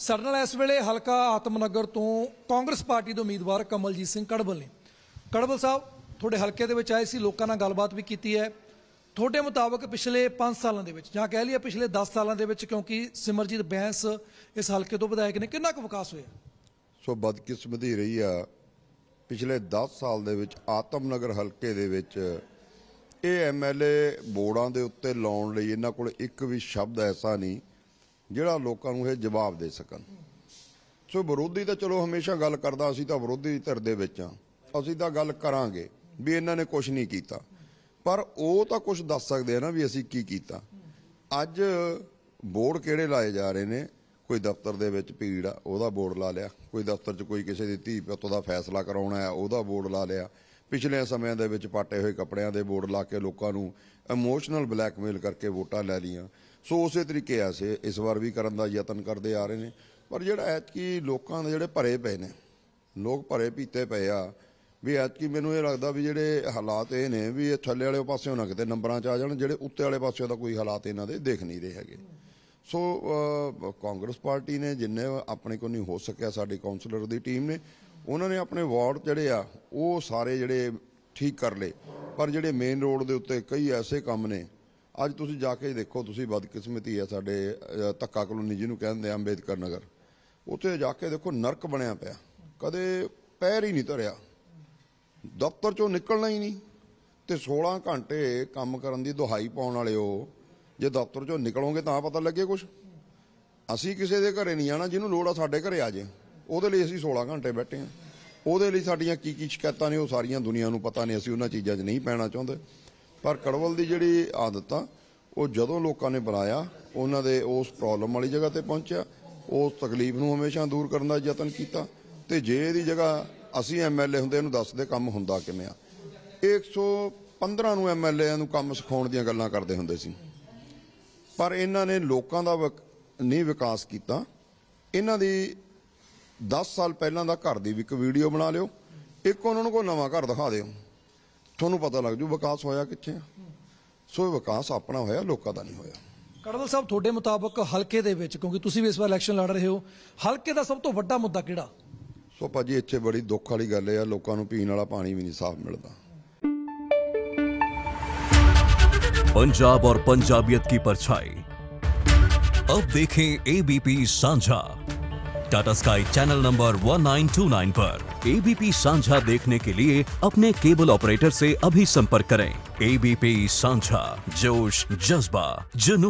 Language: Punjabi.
ਸਾਡੇ ਨਾਲ ਇਸ ਵੇਲੇ ਹਲਕਾ ਆਤਮਨਗਰ ਤੋਂ ਕਾਂਗਰਸ ਪਾਰਟੀ ਦੇ ਉਮੀਦਵਾਰ ਕਮਲਜੀਤ ਸਿੰਘ ਕੜਬਲ ਨੇ ਕੜਬਲ ਸਾਹਿਬ ਤੁਹਾਡੇ ਹਲਕੇ ਦੇ ਵਿੱਚ ਆਏ ਸੀ ਲੋਕਾਂ ਨਾਲ ਗੱਲਬਾਤ ਵੀ ਕੀਤੀ ਹੈ ਤੁਹਾਡੇ ਮੁਤਾਬਕ ਪਿਛਲੇ 5 ਸਾਲਾਂ ਦੇ ਵਿੱਚ ਜਾਂ ਕਹਿ ਲਈਏ ਪਿਛਲੇ 10 ਸਾਲਾਂ ਦੇ ਵਿੱਚ ਕਿਉਂਕਿ ਸਿਮਰਜੀਤ ਬੈਂਸ ਇਸ ਹਲਕੇ ਤੋਂ ਵਿਧਾਇਕ ਨੇ ਕਿੰਨਾ ਕੁ ਵਿਕਾਸ ਹੋਇਆ ਸੋ ਬਦਕਿਸਮਤੀ ਰਹੀ ਆ ਪਿਛਲੇ 10 ਸਾਲ ਦੇ ਵਿੱਚ ਆਤਮਨਗਰ ਹਲਕੇ ਦੇ ਵਿੱਚ ਇਹ ਐਮਐਲਏ ਬੋਰਡਾਂ ਦੇ ਉੱਤੇ ਲਾਉਣ ਲਈ ਇਹਨਾਂ ਕੋਲ ਇੱਕ ਵੀ ਸ਼ਬਦ ਐਸਾ ਨਹੀਂ ਜਿਹੜਾ ਲੋਕਾਂ ਨੂੰ ਇਹ ਜਵਾਬ ਦੇ ਸਕਣ ਸੋ ਵਿਰੋਧੀ ਤਾਂ ਚਲੋ ਹਮੇਸ਼ਾ ਗੱਲ ਕਰਦਾ ਅਸੀਂ ਤਾਂ ਵਿਰੋਧੀ ਧਿਰ ਦੇ ਵਿੱਚ ਆ ਅਸੀਂ ਤਾਂ ਗੱਲ ਕਰਾਂਗੇ ਵੀ ਇਹਨਾਂ ਨੇ ਕੁਝ ਨਹੀਂ ਕੀਤਾ ਪਰ ਉਹ ਤਾਂ ਕੁਝ ਦੱਸ ਸਕਦੇ ਆ ਨਾ ਵੀ ਅਸੀਂ ਕੀ ਕੀਤਾ ਅੱਜ ਬੋਰਡ ਕਿਹੜੇ ਲਾਏ ਜਾ ਰਹੇ ਨੇ ਕੋਈ ਦਫ਼ਤਰ ਦੇ ਵਿੱਚ ਭੀੜ ਆ ਉਹਦਾ ਬੋਰਡ ਲਾ ਲਿਆ ਕੋਈ ਦਫ਼ਤਰ 'ਚ ਕੋਈ ਕਿਸੇ ਦੀ ਧੀ ਪੁੱਤ ਦਾ ਫੈਸਲਾ ਕਰਾਉਣਾ ਹੈ ਉਹਦਾ ਬੋਰਡ ਲਾ ਲਿਆ ਪਿਛਲੇ ਸਮਿਆਂ ਦੇ ਵਿੱਚ ਪਾਟੇ ਹੋਏ ਕੱਪੜਿਆਂ ਦੇ ਬੋਰਡ ਲਾ ਕੇ ਲੋਕਾਂ ਨੂੰ ਇਮੋਸ਼ਨਲ ਬਲੈਕਮੇਲ ਕਰਕੇ ਵੋਟਾਂ ਲੈ ਲੀਆਂ ਸੋ ਉਸੇ ਤਰੀਕੇ ਆ ਸੇ ਇਸ ਵਾਰ ਵੀ ਕਰਨ ਦਾ ਯਤਨ ਕਰਦੇ ਆ ਰਹੇ ਨੇ ਪਰ ਜਿਹੜਾ ਐਤਕੀ ਲੋਕਾਂ ਦੇ ਜਿਹੜੇ ਭਰੇ ਪਏ ਨੇ ਲੋਕ ਭਰੇ ਪੀਤੇ ਪਏ ਆ ਵੀ ਐਤਕੀ ਮੈਨੂੰ ਇਹ ਲੱਗਦਾ ਵੀ ਜਿਹੜੇ ਹਾਲਾਤ ਇਹ ਨੇ ਵੀ ਇਹ ਥੱਲੇ ਵਾਲੇ ਪਾਸੇ ਉਹਨਾਂ ਕਿਤੇ ਨੰਬਰਾਂ 'ਚ ਆ ਜਾਣ ਜਿਹੜੇ ਉੱਤੇ ਵਾਲੇ ਪਾਸੇ ਦਾ ਕੋਈ ਹਾਲਾਤ ਇਹਨਾਂ ਦੇ ਦੇਖ ਨਹੀਂ ਰਹੇ ਹੈਗੇ ਸੋ ਕਾਂਗਰਸ ਪਾਰਟੀ ਨੇ ਜਿੰਨੇ ਆਪਣੇ ਕੋਲ ਨਹੀਂ ਹੋ ਸਕਿਆ ਸਾਡੀ ਕਾਉਂਸਲਰ ਦੀ ਟੀਮ ਨੇ ਉਹਨਾਂ ਨੇ ਆਪਣੇ ਵਾਰਡ ਜਿਹੜੇ ਆ ਉਹ ਸਾਰੇ ਜਿਹੜੇ ਠੀਕ ਕਰ ਲਏ ਪਰ ਜਿਹੜੇ ਮੇਨ ਰੋਡ ਦੇ ਉੱਤੇ ਕਈ ਐਸੇ ਕੰਮ ਨੇ ਅੱਜ ਤੁਸੀਂ ਜਾ ਕੇ ਦੇਖੋ ਤੁਸੀਂ ਬਦਕਿਸਮਤੀ ਹੈ ਸਾਡੇ ਧੱਕਾ ਕਲੋਨੀ ਜਿਹਨੂੰ ਕਹਿੰਦੇ ਆ ਅੰਬੇਦਕਰ ਨਗਰ ਉੱਥੇ ਜਾ ਕੇ ਦੇਖੋ ਨਰਕ ਬਣਿਆ ਪਿਆ ਕਦੇ ਪੈਰ ਹੀ ਨਹੀਂ ਧਰਿਆ ਦਫ਼ਤਰ ਚੋਂ ਨਿਕਲਣਾ ਹੀ ਨਹੀਂ ਤੇ 16 ਘੰਟੇ ਕੰਮ ਕਰਨ ਦੀ ਦੁਹਾਈ ਪਾਉਣ ਵਾਲੇ ਹੋ ਜੇ ਦਫ਼ਤਰ ਚੋਂ ਨਿਕਲੋਗੇ ਤਾਂ ਪਤਾ ਲੱਗੇ ਕੁਝ ਅਸੀਂ ਕਿਸੇ ਦੇ ਘਰੇ ਨਹੀਂ ਆਣਾ ਜਿਹਨੂੰ ਲੋੜ ਆ ਸਾਡੇ ਘਰੇ ਆ ਜੇ ਉਹਦੇ ਲਈ ਅਸੀਂ 16 ਘੰਟੇ ਬੈਠੇ ਆ ਉਹਦੇ ਲਈ ਸਾਡੀਆਂ ਕੀ ਕੀ ਸ਼ਿਕਾਇਤਾਂ ਨੇ ਉਹ ਸਾਰੀਆਂ ਦੁਨੀਆ ਨੂੰ ਪਤਾ ਨਹੀਂ ਅਸੀਂ ਉਹਨਾਂ ਚੀਜ਼ਾਂ 'ਚ ਨਹੀਂ ਪੈਣਾ ਚਾਹੁੰਦੇ ਪਰ ਕੜਵਲ ਦੀ ਜਿਹੜੀ ਆਦਤ ਆ ਉਹ ਜਦੋਂ ਲੋਕਾਂ ਨੇ ਬਣਾਇਆ ਉਹਨਾਂ ਦੇ ਉਸ ਪ੍ਰੋਬਲਮ ਵਾਲੀ ਜਗ੍ਹਾ ਤੇ ਪਹੁੰਚਿਆ ਉਸ ਤਕਲੀਫ ਨੂੰ ਹਮੇਸ਼ਾ ਦੂਰ ਕਰਨ ਦਾ ਯਤਨ ਕੀਤਾ ਤੇ ਜੇ ਇਹਦੀ ਜਗ੍ਹਾ ਅਸੀਂ ਐਮਐਲਏ ਹੁੰਦੇ ਇਹਨੂੰ ਦੱਸਦੇ ਕੰਮ ਹੁੰਦਾ ਕਿਵੇਂ ਆ 115 ਨੂੰ ਐਮਐਲਏ ਨੂੰ ਕੰਮ ਸਿਖਾਉਣ ਦੀਆਂ ਗੱਲਾਂ ਕਰਦੇ ਹੁੰਦੇ ਸੀ ਪਰ ਇਹਨਾਂ ਨੇ ਲੋਕਾਂ ਦਾ ਨਹੀਂ ਵਿਕਾਸ ਕੀਤਾ ਇਹਨਾਂ ਦੀ 10 ਸਾਲ ਪਹਿਲਾਂ ਦਾ ਘਰ ਦੀ ਵੀ ਇੱਕ ਵੀਡੀਓ ਬਣਾ ਲਿਓ ਇੱਕ ਉਹਨਾਂ ਨੂੰ ਕੋ ਨਵਾਂ ਘਰ ਦਿਖਾ ਦਿਓ ਤੁਹਾਨੂੰ ਪਤਾ ਲੱਗ ਜੂ ਵਿਕਾਸ ਹੋਇਆ ਕਿੱਥੇ ਆ ਸੋ ਵਿਕਾਸ ਆਪਣਾ ਹੋਇਆ ਲੋਕਾਂ ਦਾ ਨਹੀਂ ਹੋਇਆ ਕੜਦਲ ਸਾਹਿਬ ਤੁਹਾਡੇ ਮੁਤਾਬਕ ਹਲਕੇ ਦੇ ਵਿੱਚ ਕਿਉਂਕਿ ਤੁਸੀਂ ਵੀ ਇਸ ਵਾਰ ਇਲੈਕਸ਼ਨ ਲੜ ਰਹੇ ਹੋ ਹਲਕੇ ਦਾ ਸਭ ਤੋਂ ਵੱਡਾ ਮੁੱਦਾ ਕਿਹੜਾ ਸੋ ਭਾਜੀ ਇੱਥੇ ਬੜੀ ਦੁੱਖ ਵਾਲੀ ਗੱਲ ਹੈ ਲੋਕਾਂ ਨੂੰ ਪੀਣ ਵਾਲਾ ਪਾਣੀ ਵੀ ਨਹੀਂ ਸਾਫ਼ ਮਿਲਦਾ ਪੰਜਾਬ ਔਰ ਪੰਜਾਬੀਅਤ ਕੀ ਪਰਛਾਈ ਅਬ ਦੇਖੇ एबीपी ਸਾਂਝਾ टाटा स्काई चैनल नंबर 1929 पर एबीपी सांझा देखने के लिए अपने केबल ऑपरेटर से अभी संपर्क करें एबीपी सांझा जोश जज्बा जुनू